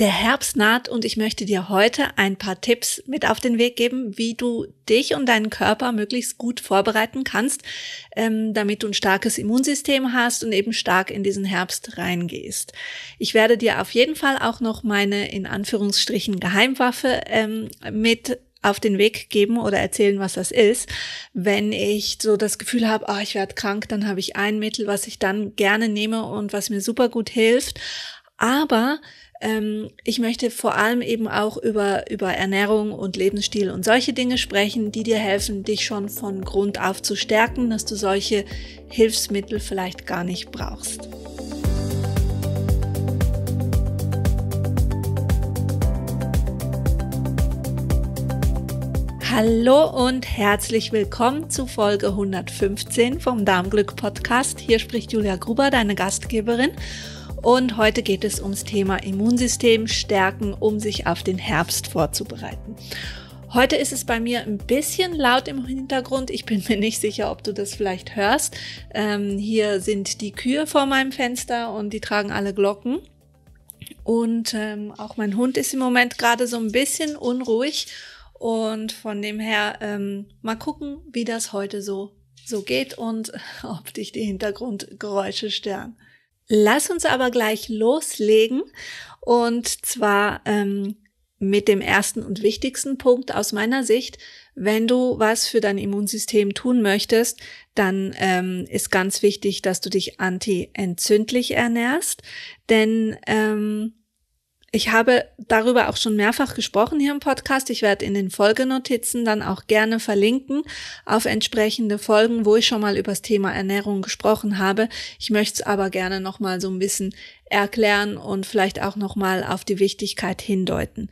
Der Herbst naht und ich möchte dir heute ein paar Tipps mit auf den Weg geben, wie du dich und deinen Körper möglichst gut vorbereiten kannst, ähm, damit du ein starkes Immunsystem hast und eben stark in diesen Herbst reingehst. Ich werde dir auf jeden Fall auch noch meine in Anführungsstrichen Geheimwaffe ähm, mit auf den Weg geben oder erzählen, was das ist. Wenn ich so das Gefühl habe, oh, ich werde krank, dann habe ich ein Mittel, was ich dann gerne nehme und was mir super gut hilft. Aber ähm, ich möchte vor allem eben auch über, über Ernährung und Lebensstil und solche Dinge sprechen, die dir helfen, dich schon von Grund auf zu stärken, dass du solche Hilfsmittel vielleicht gar nicht brauchst. Hallo und herzlich willkommen zu Folge 115 vom Darmglück Podcast. Hier spricht Julia Gruber, deine Gastgeberin. Und heute geht es ums Thema Immunsystem stärken, um sich auf den Herbst vorzubereiten. Heute ist es bei mir ein bisschen laut im Hintergrund. Ich bin mir nicht sicher, ob du das vielleicht hörst. Ähm, hier sind die Kühe vor meinem Fenster und die tragen alle Glocken. Und ähm, auch mein Hund ist im Moment gerade so ein bisschen unruhig. Und von dem her ähm, mal gucken, wie das heute so, so geht und ob dich die Hintergrundgeräusche stören. Lass uns aber gleich loslegen und zwar ähm, mit dem ersten und wichtigsten Punkt aus meiner Sicht. Wenn du was für dein Immunsystem tun möchtest, dann ähm, ist ganz wichtig, dass du dich anti-entzündlich ernährst, denn ähm, ich habe darüber auch schon mehrfach gesprochen hier im Podcast. Ich werde in den Folgenotizen dann auch gerne verlinken auf entsprechende Folgen, wo ich schon mal über das Thema Ernährung gesprochen habe. Ich möchte es aber gerne nochmal so ein bisschen erklären und vielleicht auch nochmal auf die Wichtigkeit hindeuten.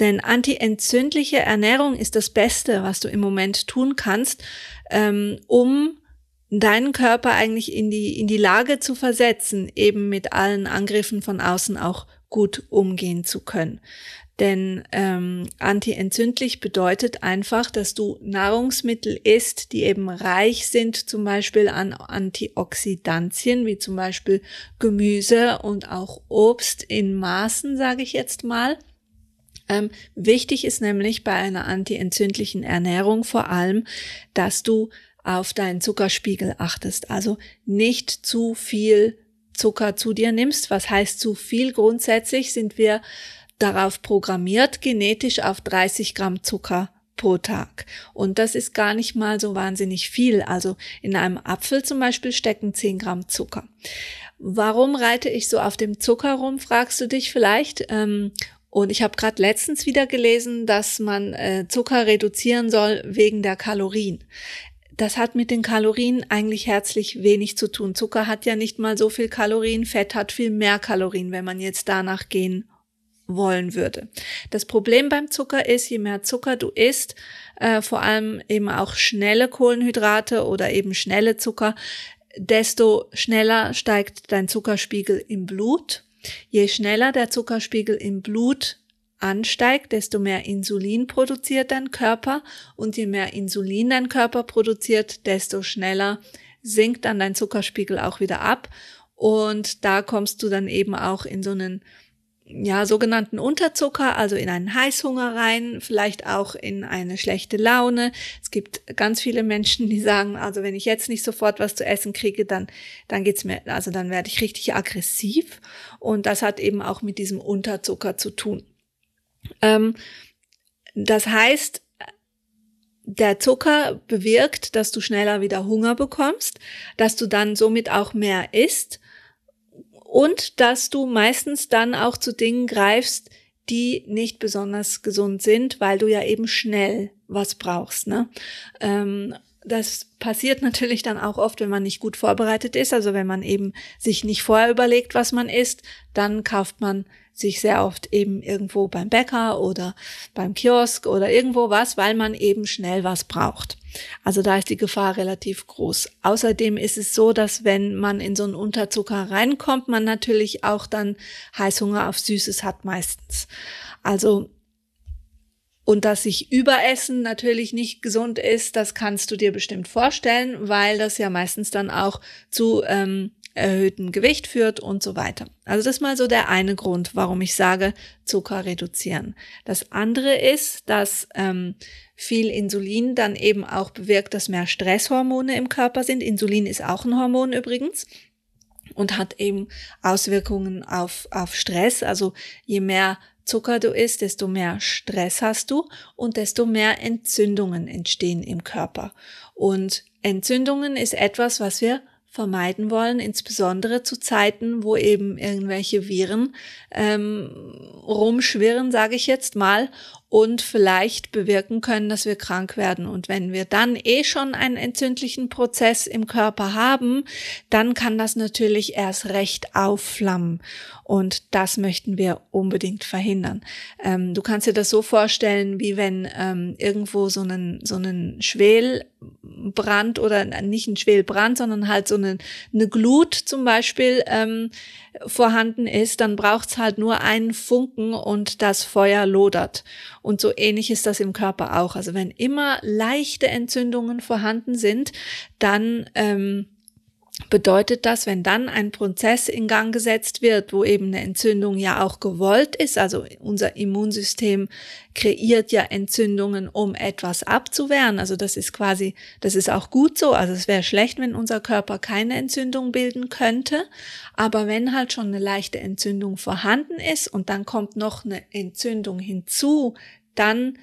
Denn antientzündliche Ernährung ist das Beste, was du im Moment tun kannst, ähm, um deinen Körper eigentlich in die, in die Lage zu versetzen, eben mit allen Angriffen von außen auch gut umgehen zu können. Denn ähm, antientzündlich bedeutet einfach, dass du Nahrungsmittel isst, die eben reich sind, zum Beispiel an Antioxidantien, wie zum Beispiel Gemüse und auch Obst in Maßen, sage ich jetzt mal. Ähm, wichtig ist nämlich bei einer antientzündlichen Ernährung vor allem, dass du auf deinen Zuckerspiegel achtest, also nicht zu viel Zucker zu dir nimmst. Was heißt zu viel? Grundsätzlich sind wir darauf programmiert, genetisch auf 30 Gramm Zucker pro Tag. Und das ist gar nicht mal so wahnsinnig viel. Also in einem Apfel zum Beispiel stecken 10 Gramm Zucker. Warum reite ich so auf dem Zucker rum, fragst du dich vielleicht. Ähm, und ich habe gerade letztens wieder gelesen, dass man äh, Zucker reduzieren soll wegen der Kalorien das hat mit den Kalorien eigentlich herzlich wenig zu tun. Zucker hat ja nicht mal so viel Kalorien, Fett hat viel mehr Kalorien, wenn man jetzt danach gehen wollen würde. Das Problem beim Zucker ist, je mehr Zucker du isst, äh, vor allem eben auch schnelle Kohlenhydrate oder eben schnelle Zucker, desto schneller steigt dein Zuckerspiegel im Blut. Je schneller der Zuckerspiegel im Blut ansteigt, desto mehr Insulin produziert dein Körper und je mehr Insulin dein Körper produziert, desto schneller sinkt dann dein Zuckerspiegel auch wieder ab und da kommst du dann eben auch in so einen ja, sogenannten Unterzucker, also in einen Heißhunger rein, vielleicht auch in eine schlechte Laune. Es gibt ganz viele Menschen, die sagen, also wenn ich jetzt nicht sofort was zu essen kriege, dann, dann geht's mir, also dann werde ich richtig aggressiv. Und das hat eben auch mit diesem Unterzucker zu tun. Ähm, das heißt, der Zucker bewirkt, dass du schneller wieder Hunger bekommst, dass du dann somit auch mehr isst und dass du meistens dann auch zu Dingen greifst, die nicht besonders gesund sind, weil du ja eben schnell was brauchst. Ne? Ähm, das passiert natürlich dann auch oft, wenn man nicht gut vorbereitet ist. Also wenn man eben sich nicht vorher überlegt, was man isst, dann kauft man sich sehr oft eben irgendwo beim Bäcker oder beim Kiosk oder irgendwo was, weil man eben schnell was braucht. Also da ist die Gefahr relativ groß. Außerdem ist es so, dass wenn man in so einen Unterzucker reinkommt, man natürlich auch dann Heißhunger auf Süßes hat meistens. Also und dass sich Überessen natürlich nicht gesund ist, das kannst du dir bestimmt vorstellen, weil das ja meistens dann auch zu ähm, erhöhtem Gewicht führt und so weiter. Also das ist mal so der eine Grund, warum ich sage, Zucker reduzieren. Das andere ist, dass ähm, viel Insulin dann eben auch bewirkt, dass mehr Stresshormone im Körper sind. Insulin ist auch ein Hormon übrigens und hat eben Auswirkungen auf, auf Stress. Also je mehr Zucker du isst, desto mehr Stress hast du und desto mehr Entzündungen entstehen im Körper. Und Entzündungen ist etwas, was wir vermeiden wollen, insbesondere zu Zeiten, wo eben irgendwelche Viren ähm, rumschwirren, sage ich jetzt mal, und vielleicht bewirken können, dass wir krank werden. Und wenn wir dann eh schon einen entzündlichen Prozess im Körper haben, dann kann das natürlich erst recht aufflammen. Und das möchten wir unbedingt verhindern. Ähm, du kannst dir das so vorstellen, wie wenn ähm, irgendwo so einen, so einen Schwelbrand oder äh, nicht ein Schwelbrand, sondern halt so eine, eine Glut zum Beispiel ähm, vorhanden ist, dann braucht's halt nur einen Funken und das Feuer lodert. Und so ähnlich ist das im Körper auch. Also wenn immer leichte Entzündungen vorhanden sind, dann ähm, bedeutet das, wenn dann ein Prozess in Gang gesetzt wird, wo eben eine Entzündung ja auch gewollt ist, also unser Immunsystem kreiert ja Entzündungen, um etwas abzuwehren. Also das ist quasi, das ist auch gut so. Also es wäre schlecht, wenn unser Körper keine Entzündung bilden könnte. Aber wenn halt schon eine leichte Entzündung vorhanden ist und dann kommt noch eine Entzündung hinzu, dann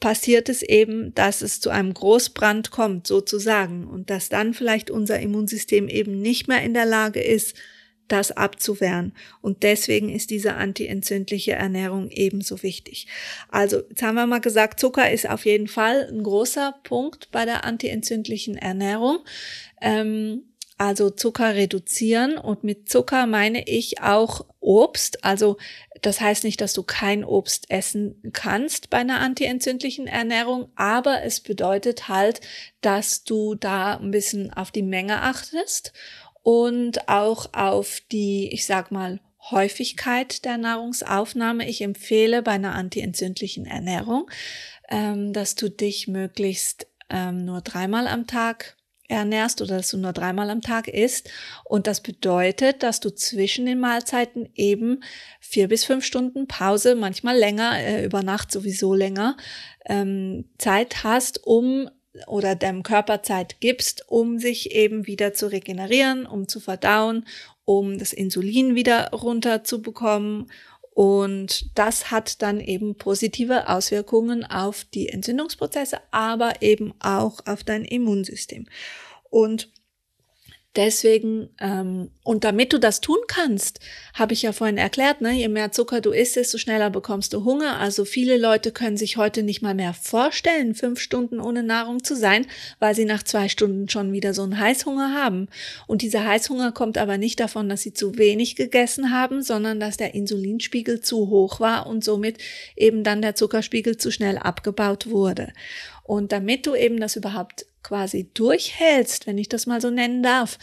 passiert es eben, dass es zu einem Großbrand kommt, sozusagen, und dass dann vielleicht unser Immunsystem eben nicht mehr in der Lage ist, das abzuwehren. Und deswegen ist diese antientzündliche Ernährung ebenso wichtig. Also, jetzt haben wir mal gesagt, Zucker ist auf jeden Fall ein großer Punkt bei der antientzündlichen Ernährung. Ähm, also Zucker reduzieren und mit Zucker meine ich auch Obst. Also das heißt nicht, dass du kein Obst essen kannst bei einer antientzündlichen Ernährung, aber es bedeutet halt, dass du da ein bisschen auf die Menge achtest und auch auf die, ich sag mal, Häufigkeit der Nahrungsaufnahme. Ich empfehle bei einer antientzündlichen Ernährung, ähm, dass du dich möglichst ähm, nur dreimal am Tag ernährst oder dass du nur dreimal am Tag isst. Und das bedeutet, dass du zwischen den Mahlzeiten eben vier bis fünf Stunden Pause, manchmal länger, äh, über Nacht sowieso länger, ähm, Zeit hast, um oder deinem Körper Zeit gibst, um sich eben wieder zu regenerieren, um zu verdauen, um das Insulin wieder runterzubekommen und das hat dann eben positive Auswirkungen auf die Entzündungsprozesse, aber eben auch auf dein Immunsystem. Und Deswegen, ähm, und damit du das tun kannst, habe ich ja vorhin erklärt, ne, je mehr Zucker du isst, desto schneller bekommst du Hunger. Also viele Leute können sich heute nicht mal mehr vorstellen, fünf Stunden ohne Nahrung zu sein, weil sie nach zwei Stunden schon wieder so einen Heißhunger haben. Und dieser Heißhunger kommt aber nicht davon, dass sie zu wenig gegessen haben, sondern dass der Insulinspiegel zu hoch war und somit eben dann der Zuckerspiegel zu schnell abgebaut wurde. Und damit du eben das überhaupt quasi durchhältst, wenn ich das mal so nennen darf,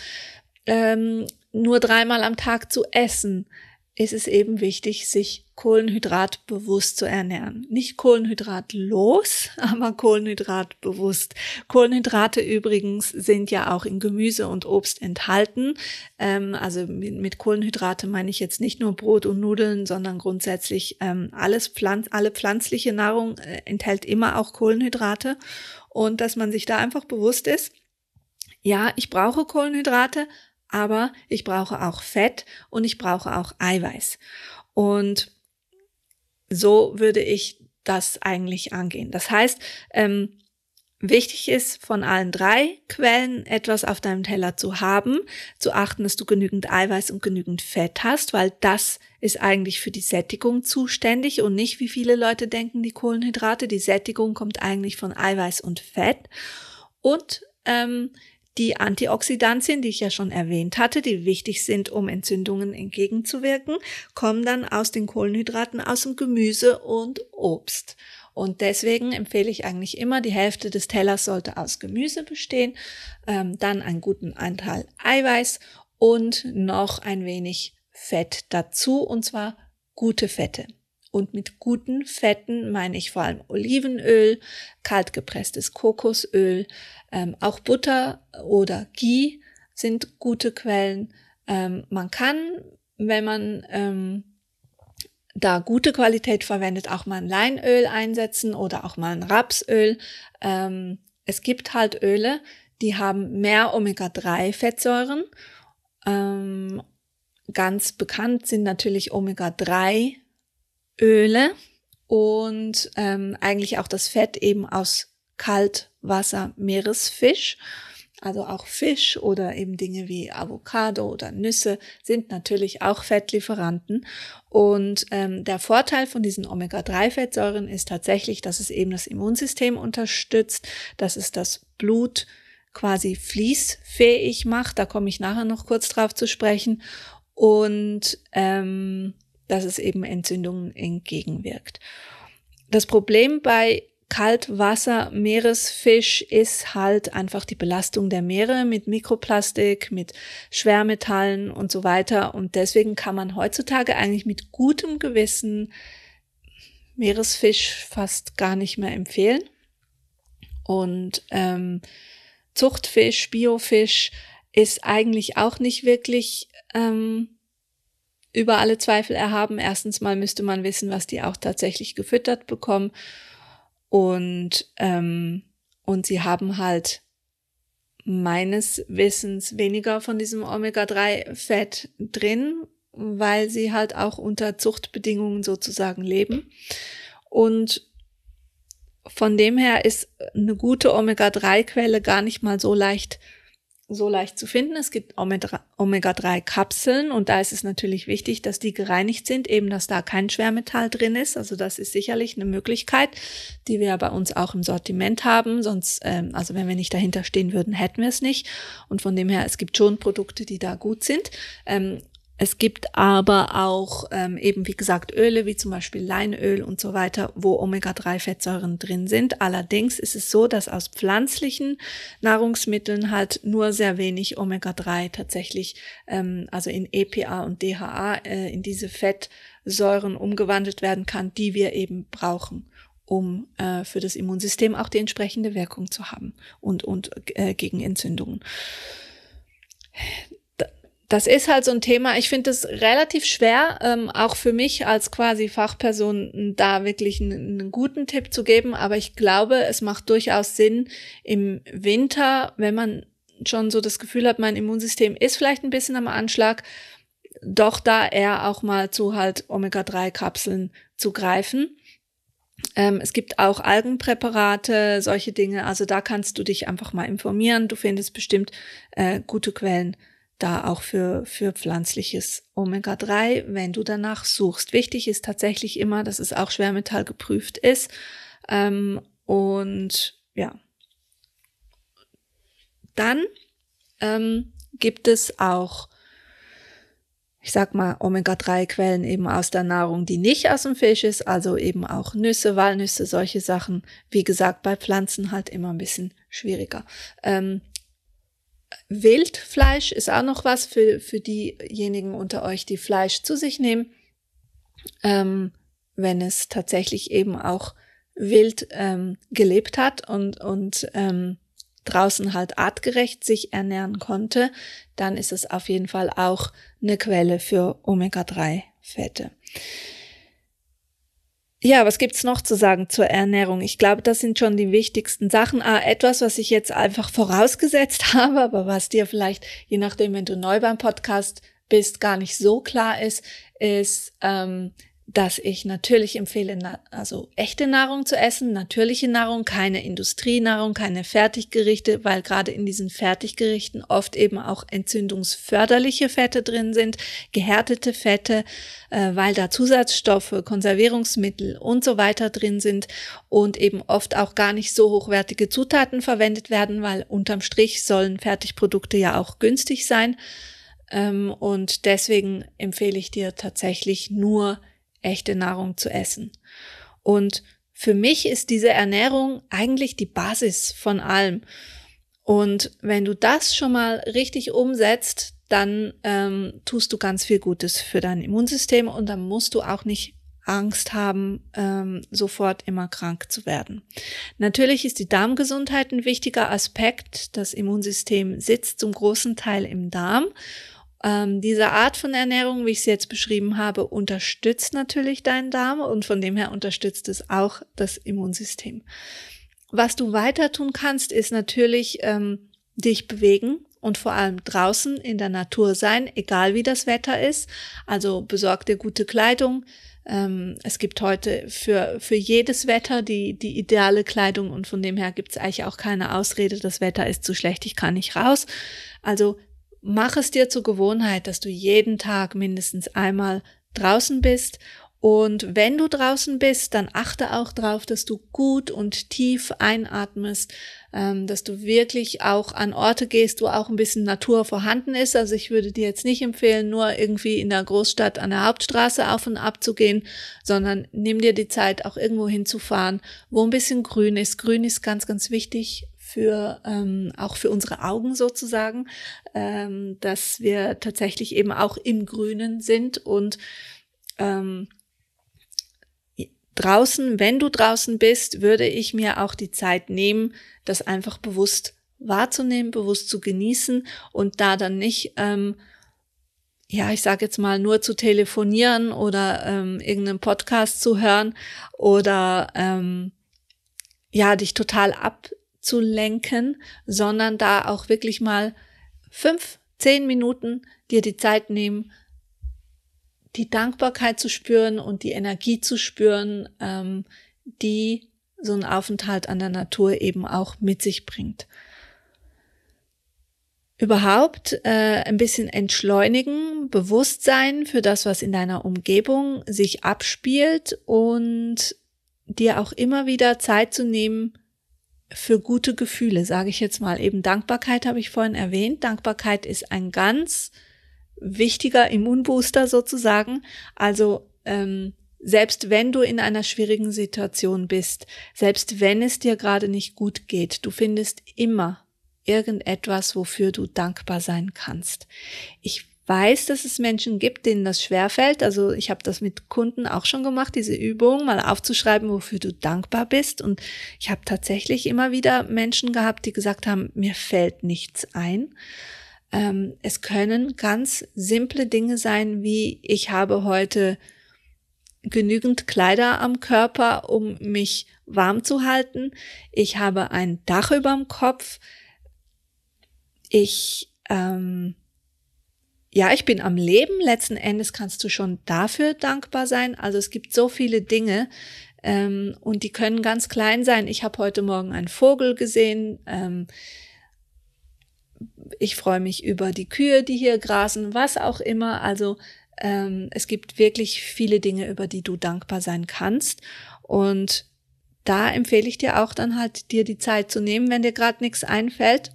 ähm, nur dreimal am Tag zu essen, ist es eben wichtig, sich kohlenhydratbewusst zu ernähren. Nicht kohlenhydratlos, aber kohlenhydratbewusst. Kohlenhydrate übrigens sind ja auch in Gemüse und Obst enthalten. Ähm, also mit, mit, Kohlenhydrate meine ich jetzt nicht nur Brot und Nudeln, sondern grundsätzlich ähm, alles Pflanz, alle pflanzliche Nahrung äh, enthält immer auch Kohlenhydrate. Und dass man sich da einfach bewusst ist, ja, ich brauche Kohlenhydrate, aber ich brauche auch Fett und ich brauche auch Eiweiß. Und so würde ich das eigentlich angehen. Das heißt, ähm, Wichtig ist, von allen drei Quellen etwas auf deinem Teller zu haben, zu achten, dass du genügend Eiweiß und genügend Fett hast, weil das ist eigentlich für die Sättigung zuständig und nicht, wie viele Leute denken, die Kohlenhydrate. Die Sättigung kommt eigentlich von Eiweiß und Fett. Und ähm, die Antioxidantien, die ich ja schon erwähnt hatte, die wichtig sind, um Entzündungen entgegenzuwirken, kommen dann aus den Kohlenhydraten, aus dem Gemüse und Obst. Und deswegen empfehle ich eigentlich immer, die Hälfte des Tellers sollte aus Gemüse bestehen, ähm, dann einen guten Anteil Eiweiß und noch ein wenig Fett dazu, und zwar gute Fette. Und mit guten Fetten meine ich vor allem Olivenöl, kaltgepresstes Kokosöl, ähm, auch Butter oder Ghee sind gute Quellen. Ähm, man kann, wenn man ähm, da gute Qualität verwendet, auch mal ein Leinöl einsetzen oder auch mal ein Rapsöl. Ähm, es gibt halt Öle, die haben mehr Omega-3-Fettsäuren. Ähm, ganz bekannt sind natürlich Omega-3 Öle und ähm, eigentlich auch das Fett eben aus Kaltwasser Meeresfisch. Also auch Fisch oder eben Dinge wie Avocado oder Nüsse sind natürlich auch Fettlieferanten. Und ähm, der Vorteil von diesen Omega-3-Fettsäuren ist tatsächlich, dass es eben das Immunsystem unterstützt, dass es das Blut quasi fließfähig macht. Da komme ich nachher noch kurz drauf zu sprechen. Und ähm, dass es eben Entzündungen entgegenwirkt. Das Problem bei Kaltwasser Meeresfisch ist halt einfach die Belastung der Meere mit Mikroplastik, mit Schwermetallen und so weiter. Und deswegen kann man heutzutage eigentlich mit gutem Gewissen Meeresfisch fast gar nicht mehr empfehlen. Und ähm, Zuchtfisch, Biofisch ist eigentlich auch nicht wirklich ähm, über alle Zweifel erhaben. Erstens mal müsste man wissen, was die auch tatsächlich gefüttert bekommen. Und, ähm, und sie haben halt meines Wissens weniger von diesem Omega-3-Fett drin, weil sie halt auch unter Zuchtbedingungen sozusagen leben. Und von dem her ist eine gute Omega-3-Quelle gar nicht mal so leicht so leicht zu finden. Es gibt Omega-3-Kapseln und da ist es natürlich wichtig, dass die gereinigt sind, eben dass da kein Schwermetall drin ist. Also das ist sicherlich eine Möglichkeit, die wir bei uns auch im Sortiment haben. Sonst, ähm, also wenn wir nicht dahinter stehen würden, hätten wir es nicht. Und von dem her, es gibt schon Produkte, die da gut sind. Ähm, es gibt aber auch ähm, eben, wie gesagt, Öle wie zum Beispiel Leinöl und so weiter, wo Omega-3-Fettsäuren drin sind. Allerdings ist es so, dass aus pflanzlichen Nahrungsmitteln halt nur sehr wenig Omega-3 tatsächlich, ähm, also in EPA und DHA, äh, in diese Fettsäuren umgewandelt werden kann, die wir eben brauchen um äh, für das Immunsystem auch die entsprechende Wirkung zu haben und, und äh, gegen Entzündungen das ist halt so ein Thema. Ich finde es relativ schwer, ähm, auch für mich als quasi Fachperson da wirklich einen, guten Tipp zu geben. Aber ich glaube, es macht durchaus Sinn im Winter, wenn man schon so das Gefühl hat, mein Immunsystem ist vielleicht ein bisschen am Anschlag, doch da eher auch mal zu halt Omega-3-Kapseln zu greifen. Ähm, es gibt auch Algenpräparate, solche Dinge. Also da kannst du dich einfach mal informieren. Du findest bestimmt äh, gute Quellen da auch für, für pflanzliches Omega-3, wenn du danach suchst. Wichtig ist tatsächlich immer, dass es auch Schwermetall geprüft ist. Ähm, und ja. Dann ähm, gibt es auch, ich sag mal, Omega-3-Quellen eben aus der Nahrung, die nicht aus dem Fisch ist, also eben auch Nüsse, Walnüsse, solche Sachen. Wie gesagt, bei Pflanzen halt immer ein bisschen schwieriger. Ähm, Wildfleisch ist auch noch was für, für diejenigen unter euch, die Fleisch zu sich nehmen. Ähm, wenn es tatsächlich eben auch wild ähm, gelebt hat und, und ähm, draußen halt artgerecht sich ernähren konnte, dann ist es auf jeden Fall auch eine Quelle für Omega-3-Fette. Ja, was gibt's noch zu sagen zur Ernährung? Ich glaube, das sind schon die wichtigsten Sachen. Ah, etwas, was ich jetzt einfach vorausgesetzt habe, aber was dir vielleicht, je nachdem, wenn du neu beim Podcast bist, gar nicht so klar ist, ist, ähm, dass ich natürlich empfehle, also echte Nahrung zu essen, natürliche Nahrung, keine Industrienahrung, keine Fertiggerichte, weil gerade in diesen Fertiggerichten oft eben auch entzündungsförderliche Fette drin sind, gehärtete Fette, äh, weil da Zusatzstoffe, Konservierungsmittel und so weiter drin sind und eben oft auch gar nicht so hochwertige Zutaten verwendet werden, weil unterm Strich sollen Fertigprodukte ja auch günstig sein. Ähm, und deswegen empfehle ich dir tatsächlich nur echte Nahrung zu essen. Und für mich ist diese Ernährung eigentlich die Basis von allem. Und wenn du das schon mal richtig umsetzt, dann ähm, tust du ganz viel Gutes für dein Immunsystem und dann musst du auch nicht Angst haben, ähm, sofort immer krank zu werden. Natürlich ist die Darmgesundheit ein wichtiger Aspekt. Das Immunsystem sitzt zum großen Teil im Darm ähm, diese Art von Ernährung, wie ich sie jetzt beschrieben habe, unterstützt natürlich deinen Darm und von dem her unterstützt es auch das Immunsystem. Was du weiter tun kannst, ist natürlich ähm, dich bewegen und vor allem draußen in der Natur sein, egal wie das Wetter ist. Also besorg dir gute Kleidung. Ähm, es gibt heute für, für jedes Wetter die, die ideale Kleidung und von dem her gibt es eigentlich auch keine Ausrede, das Wetter ist zu schlecht, ich kann nicht raus. Also mach es dir zur Gewohnheit, dass du jeden Tag mindestens einmal draußen bist. Und wenn du draußen bist, dann achte auch darauf, dass du gut und tief einatmest, ähm, dass du wirklich auch an Orte gehst, wo auch ein bisschen Natur vorhanden ist. Also ich würde dir jetzt nicht empfehlen, nur irgendwie in der Großstadt an der Hauptstraße auf und ab zu gehen, sondern nimm dir die Zeit, auch irgendwo hinzufahren, wo ein bisschen grün ist. Grün ist ganz, ganz wichtig für ähm, auch für unsere Augen sozusagen, ähm, dass wir tatsächlich eben auch im Grünen sind und ähm, draußen, wenn du draußen bist, würde ich mir auch die Zeit nehmen, das einfach bewusst wahrzunehmen, bewusst zu genießen und da dann nicht ähm, ja, ich sage jetzt mal, nur zu telefonieren oder ähm, irgendeinen Podcast zu hören oder ähm, ja, dich total ab, zu lenken, sondern da auch wirklich mal fünf, zehn Minuten dir die Zeit nehmen, die Dankbarkeit zu spüren und die Energie zu spüren, ähm, die so ein Aufenthalt an der Natur eben auch mit sich bringt. Überhaupt äh, ein bisschen entschleunigen, Bewusstsein für das, was in deiner Umgebung sich abspielt und dir auch immer wieder Zeit zu nehmen, für gute Gefühle, sage ich jetzt mal. Eben Dankbarkeit habe ich vorhin erwähnt. Dankbarkeit ist ein ganz wichtiger Immunbooster sozusagen. Also ähm, selbst wenn du in einer schwierigen Situation bist, selbst wenn es dir gerade nicht gut geht, du findest immer irgendetwas, wofür du dankbar sein kannst. Ich weiß, dass es Menschen gibt, denen das schwerfällt. Also ich habe das mit Kunden auch schon gemacht, diese Übung, mal aufzuschreiben, wofür du dankbar bist. Und ich habe tatsächlich immer wieder Menschen gehabt, die gesagt haben, mir fällt nichts ein. Ähm, es können ganz simple Dinge sein, wie ich habe heute genügend Kleider am Körper, um mich warm zu halten. Ich habe ein Dach überm Kopf. Ich ähm, ja, ich bin am Leben. Letzten Endes kannst du schon dafür dankbar sein. Also es gibt so viele Dinge ähm, und die können ganz klein sein. Ich habe heute Morgen einen Vogel gesehen. Ähm, ich freue mich über die Kühe, die hier grasen, was auch immer. Also ähm, es gibt wirklich viele Dinge, über die du dankbar sein kannst. Und da empfehle ich dir auch dann halt, dir die Zeit zu nehmen, wenn dir gerade nichts einfällt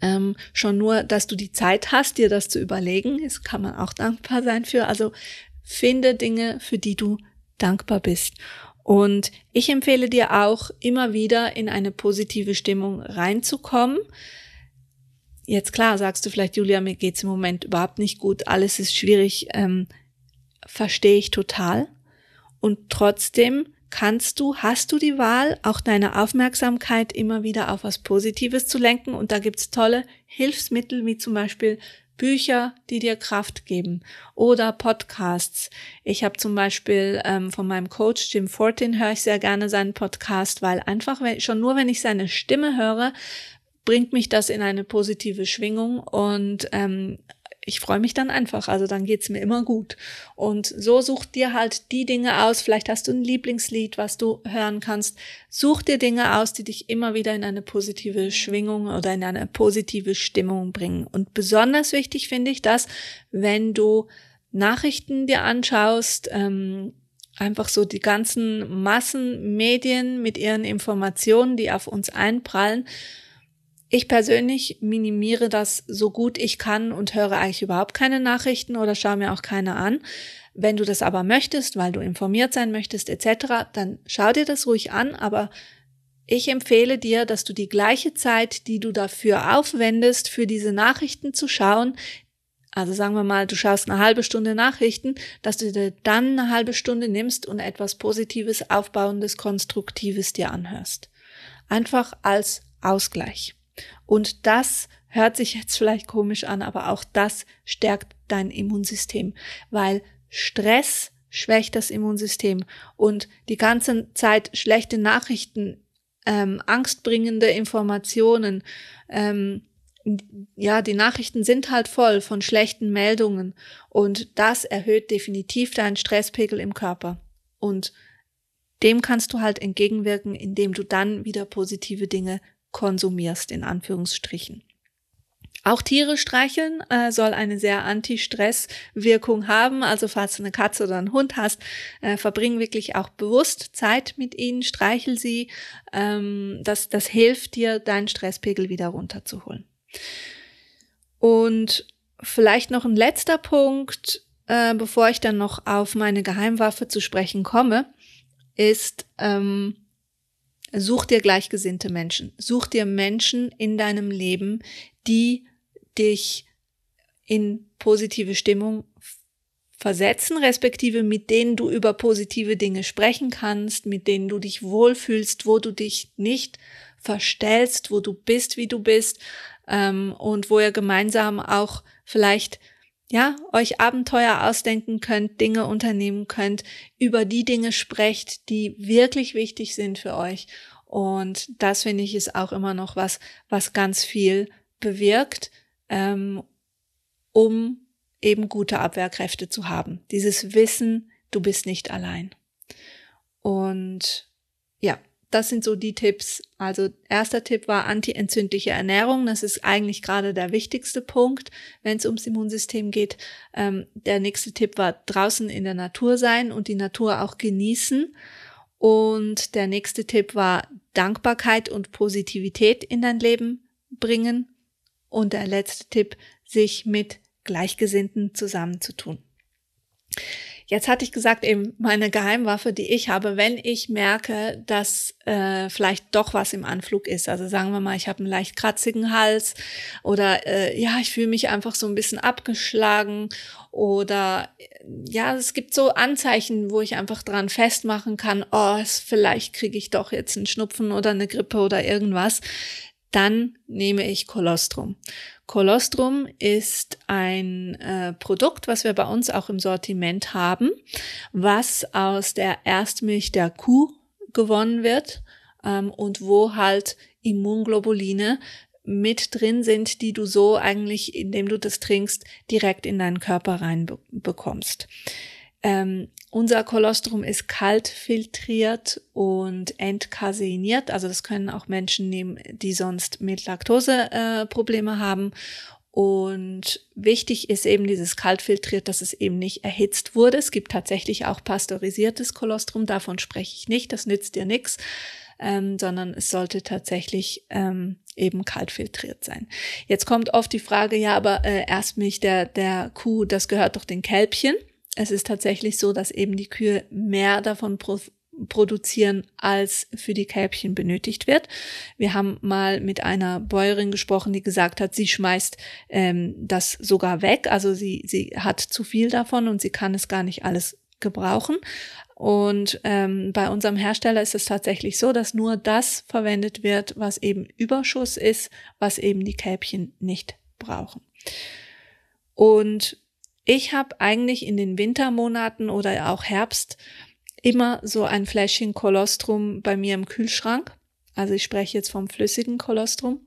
ähm, schon nur, dass du die Zeit hast, dir das zu überlegen, das kann man auch dankbar sein für. Also finde Dinge, für die du dankbar bist. Und ich empfehle dir auch, immer wieder in eine positive Stimmung reinzukommen. Jetzt klar, sagst du vielleicht, Julia, mir geht's im Moment überhaupt nicht gut, alles ist schwierig, ähm, verstehe ich total. Und trotzdem kannst du, hast du die Wahl, auch deine Aufmerksamkeit immer wieder auf was Positives zu lenken. Und da gibt's tolle Hilfsmittel, wie zum Beispiel Bücher, die dir Kraft geben oder Podcasts. Ich habe zum Beispiel ähm, von meinem Coach Jim Fortin höre ich sehr gerne seinen Podcast, weil einfach wenn, schon nur wenn ich seine Stimme höre, bringt mich das in eine positive Schwingung und ähm, ich freue mich dann einfach. Also dann geht's mir immer gut. Und so such dir halt die Dinge aus. Vielleicht hast du ein Lieblingslied, was du hören kannst. Such dir Dinge aus, die dich immer wieder in eine positive Schwingung oder in eine positive Stimmung bringen. Und besonders wichtig finde ich das, wenn du Nachrichten dir anschaust, ähm, einfach so die ganzen Massenmedien mit ihren Informationen, die auf uns einprallen ich persönlich minimiere das so gut ich kann und höre eigentlich überhaupt keine Nachrichten oder schaue mir auch keine an. Wenn du das aber möchtest, weil du informiert sein möchtest etc., dann schau dir das ruhig an, aber ich empfehle dir, dass du die gleiche Zeit, die du dafür aufwendest, für diese Nachrichten zu schauen, also sagen wir mal, du schaust eine halbe Stunde Nachrichten, dass du dir dann eine halbe Stunde nimmst und etwas Positives, Aufbauendes, Konstruktives dir anhörst. Einfach als Ausgleich. Und das hört sich jetzt vielleicht komisch an, aber auch das stärkt dein Immunsystem, weil Stress schwächt das Immunsystem und die ganze Zeit schlechte Nachrichten, ähm, angstbringende Informationen, ähm, ja, die Nachrichten sind halt voll von schlechten Meldungen und das erhöht definitiv deinen Stresspegel im Körper. Und dem kannst du halt entgegenwirken, indem du dann wieder positive Dinge konsumierst, in Anführungsstrichen. Auch Tiere streicheln äh, soll eine sehr Anti-Stress-Wirkung haben. Also falls du eine Katze oder einen Hund hast, äh, verbring wirklich auch bewusst Zeit mit ihnen, streichel sie. Ähm, das, das hilft dir, deinen Stresspegel wieder runterzuholen. Und vielleicht noch ein letzter Punkt, äh, bevor ich dann noch auf meine Geheimwaffe zu sprechen komme, ist, ähm, Such dir gleichgesinnte Menschen. Such dir Menschen in deinem Leben, die dich in positive Stimmung versetzen, respektive mit denen du über positive Dinge sprechen kannst, mit denen du dich wohlfühlst, wo du dich nicht verstellst, wo du bist, wie du bist ähm, und wo ihr gemeinsam auch vielleicht ja, euch Abenteuer ausdenken könnt, Dinge unternehmen könnt, über die Dinge sprecht, die wirklich wichtig sind für euch. Und das finde ich ist auch immer noch was, was ganz viel bewirkt, ähm, um eben gute Abwehrkräfte zu haben. Dieses Wissen, du bist nicht allein. Und ja, das sind so die Tipps. Also erster Tipp war antientzündliche Ernährung. Das ist eigentlich gerade der wichtigste Punkt, wenn es ums Immunsystem geht. Ähm, der nächste Tipp war draußen in der Natur sein und die Natur auch genießen. Und der nächste Tipp war Dankbarkeit und Positivität in dein Leben bringen. Und der letzte Tipp, sich mit Gleichgesinnten zusammenzutun. Jetzt hatte ich gesagt, eben meine Geheimwaffe, die ich habe, wenn ich merke, dass äh, vielleicht doch was im Anflug ist. Also sagen wir mal, ich habe einen leicht kratzigen Hals oder äh, ja, ich fühle mich einfach so ein bisschen abgeschlagen oder äh, ja, es gibt so Anzeichen, wo ich einfach dran festmachen kann, oh, vielleicht kriege ich doch jetzt einen Schnupfen oder eine Grippe oder irgendwas dann nehme ich Kolostrum. Kolostrum ist ein äh, Produkt, was wir bei uns auch im Sortiment haben, was aus der Erstmilch der Kuh gewonnen wird ähm, und wo halt Immunglobuline mit drin sind, die du so eigentlich, indem du das trinkst, direkt in deinen Körper reinbekommst. Be ähm, unser Kolostrum ist kaltfiltriert und entkaseiniert. Also das können auch Menschen nehmen, die sonst mit Laktoseprobleme äh, haben. Und wichtig ist eben dieses kaltfiltriert, dass es eben nicht erhitzt wurde. Es gibt tatsächlich auch pasteurisiertes Kolostrum, davon spreche ich nicht, das nützt dir nichts, ähm, sondern es sollte tatsächlich ähm, eben kaltfiltriert sein. Jetzt kommt oft die Frage, ja, aber äh, mich der, der Kuh, das gehört doch den Kälbchen es ist tatsächlich so, dass eben die Kühe mehr davon pro produzieren, als für die Kälbchen benötigt wird. Wir haben mal mit einer Bäuerin gesprochen, die gesagt hat, sie schmeißt ähm, das sogar weg. Also sie, sie hat zu viel davon und sie kann es gar nicht alles gebrauchen. Und ähm, bei unserem Hersteller ist es tatsächlich so, dass nur das verwendet wird, was eben Überschuss ist, was eben die Kälbchen nicht brauchen. Und ich habe eigentlich in den Wintermonaten oder auch Herbst immer so ein Fläschchen Kolostrum bei mir im Kühlschrank. Also ich spreche jetzt vom flüssigen Kolostrum.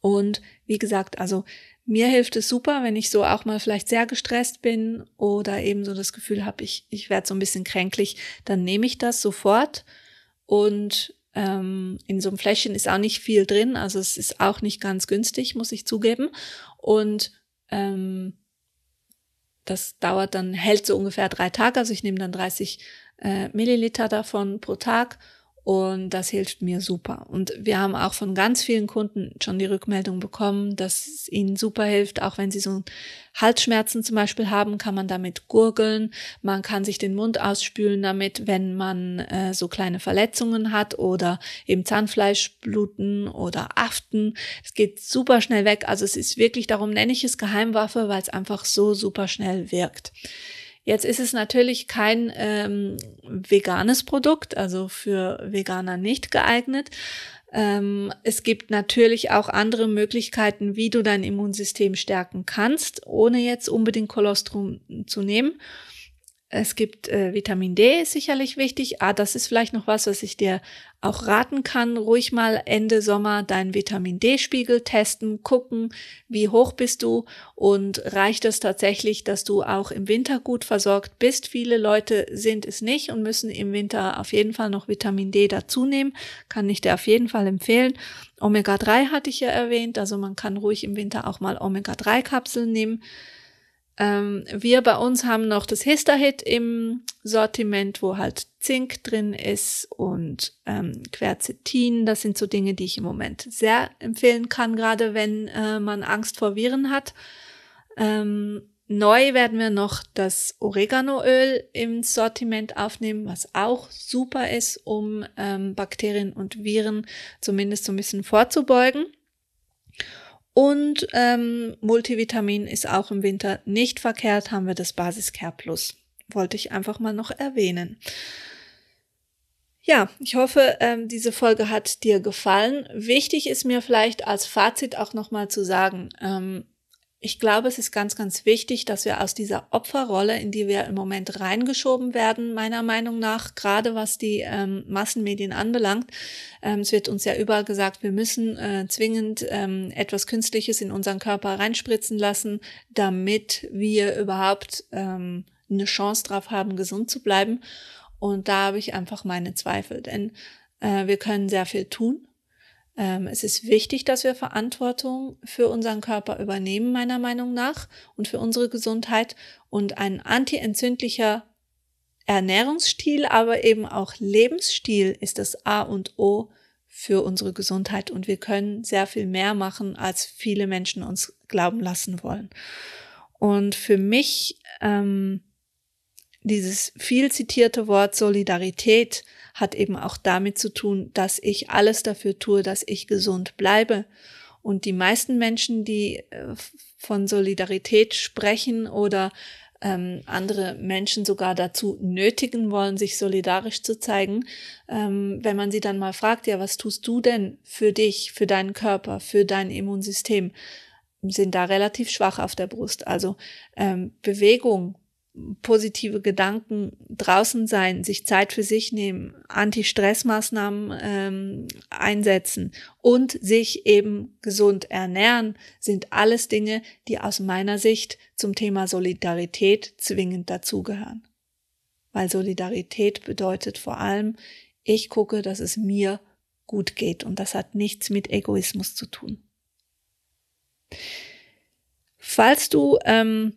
Und wie gesagt, also mir hilft es super, wenn ich so auch mal vielleicht sehr gestresst bin oder eben so das Gefühl habe, ich, ich werde so ein bisschen kränklich, dann nehme ich das sofort. Und ähm, in so einem Fläschchen ist auch nicht viel drin, also es ist auch nicht ganz günstig, muss ich zugeben. Und ähm, das dauert dann, hält so ungefähr drei Tage. Also ich nehme dann 30 äh, Milliliter davon pro Tag und das hilft mir super. Und wir haben auch von ganz vielen Kunden schon die Rückmeldung bekommen, dass es ihnen super hilft. Auch wenn sie so Halsschmerzen zum Beispiel haben, kann man damit gurgeln. Man kann sich den Mund ausspülen damit, wenn man äh, so kleine Verletzungen hat oder eben Zahnfleischbluten oder Aften. Es geht super schnell weg. Also es ist wirklich, darum nenne ich es Geheimwaffe, weil es einfach so super schnell wirkt. Jetzt ist es natürlich kein ähm, veganes Produkt, also für Veganer nicht geeignet. Ähm, es gibt natürlich auch andere Möglichkeiten, wie du dein Immunsystem stärken kannst, ohne jetzt unbedingt Kolostrum zu nehmen. Es gibt äh, Vitamin D ist sicherlich wichtig. Ah, das ist vielleicht noch was, was ich dir auch raten kann. Ruhig mal Ende Sommer deinen Vitamin D-Spiegel testen, gucken, wie hoch bist du und reicht es tatsächlich, dass du auch im Winter gut versorgt bist. Viele Leute sind es nicht und müssen im Winter auf jeden Fall noch Vitamin D dazu nehmen. Kann ich dir auf jeden Fall empfehlen. Omega-3 hatte ich ja erwähnt, also man kann ruhig im Winter auch mal Omega-3-Kapseln nehmen. Ähm, wir bei uns haben noch das Histahit im Sortiment, wo halt Zink drin ist und ähm, Quercetin. Das sind so Dinge, die ich im Moment sehr empfehlen kann, gerade wenn äh, man Angst vor Viren hat. Ähm, neu werden wir noch das Oreganoöl im Sortiment aufnehmen, was auch super ist, um ähm, Bakterien und Viren zumindest so ein bisschen vorzubeugen. Und ähm, Multivitamin ist auch im Winter nicht verkehrt, haben wir das Basiscare Plus. Wollte ich einfach mal noch erwähnen. Ja, ich hoffe, ähm, diese Folge hat dir gefallen. Wichtig ist mir vielleicht als Fazit auch nochmal zu sagen, ähm, ich glaube, es ist ganz, ganz wichtig, dass wir aus dieser Opferrolle, in die wir im Moment reingeschoben werden, meiner Meinung nach, gerade was die ähm, Massenmedien anbelangt, ähm, es wird uns ja überall gesagt, wir müssen äh, zwingend ähm, etwas Künstliches in unseren Körper reinspritzen lassen, damit wir überhaupt ähm, eine Chance drauf haben, gesund zu bleiben. Und da habe ich einfach meine Zweifel, denn äh, wir können sehr viel tun. Ähm, es ist wichtig, dass wir Verantwortung für unseren Körper übernehmen, meiner Meinung nach, und für unsere Gesundheit. Und ein antientzündlicher Ernährungsstil, aber eben auch Lebensstil ist das A und O für unsere Gesundheit. Und wir können sehr viel mehr machen, als viele Menschen uns glauben lassen wollen. Und für mich ähm, dieses viel zitierte Wort Solidarität hat eben auch damit zu tun, dass ich alles dafür tue, dass ich gesund bleibe. Und die meisten Menschen, die äh, von Solidarität sprechen oder ähm, andere Menschen sogar dazu nötigen wollen, sich solidarisch zu zeigen, ähm, wenn man sie dann mal fragt, ja, was tust du denn für dich, für deinen Körper, für dein Immunsystem, sind da relativ schwach auf der Brust. Also ähm, Bewegung, positive Gedanken draußen sein, sich Zeit für sich nehmen, Anti-Stress-Maßnahmen ähm, einsetzen und sich eben gesund ernähren, sind alles Dinge, die aus meiner Sicht zum Thema Solidarität zwingend dazugehören. Weil Solidarität bedeutet vor allem, ich gucke, dass es mir gut geht und das hat nichts mit Egoismus zu tun. Falls du ähm,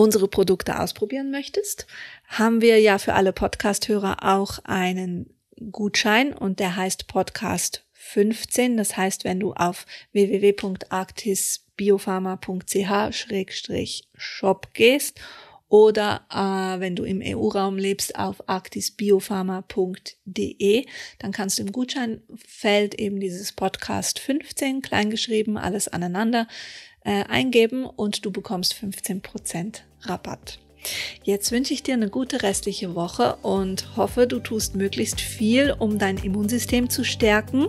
unsere Produkte ausprobieren möchtest, haben wir ja für alle Podcast-Hörer auch einen Gutschein und der heißt Podcast 15. Das heißt, wenn du auf www.arctisbiopharma.ch-shop gehst oder äh, wenn du im EU-Raum lebst auf arktisbiopharma.de, dann kannst du im Gutscheinfeld eben dieses Podcast 15 kleingeschrieben, alles aneinander äh, eingeben und du bekommst 15% Rabatt. Jetzt wünsche ich dir eine gute restliche Woche und hoffe, du tust möglichst viel, um dein Immunsystem zu stärken.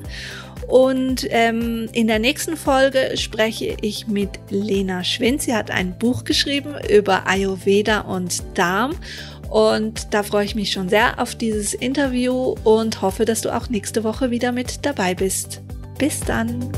Und ähm, in der nächsten Folge spreche ich mit Lena Schwind. Sie hat ein Buch geschrieben über Ayurveda und Darm. Und da freue ich mich schon sehr auf dieses Interview und hoffe, dass du auch nächste Woche wieder mit dabei bist. Bis dann!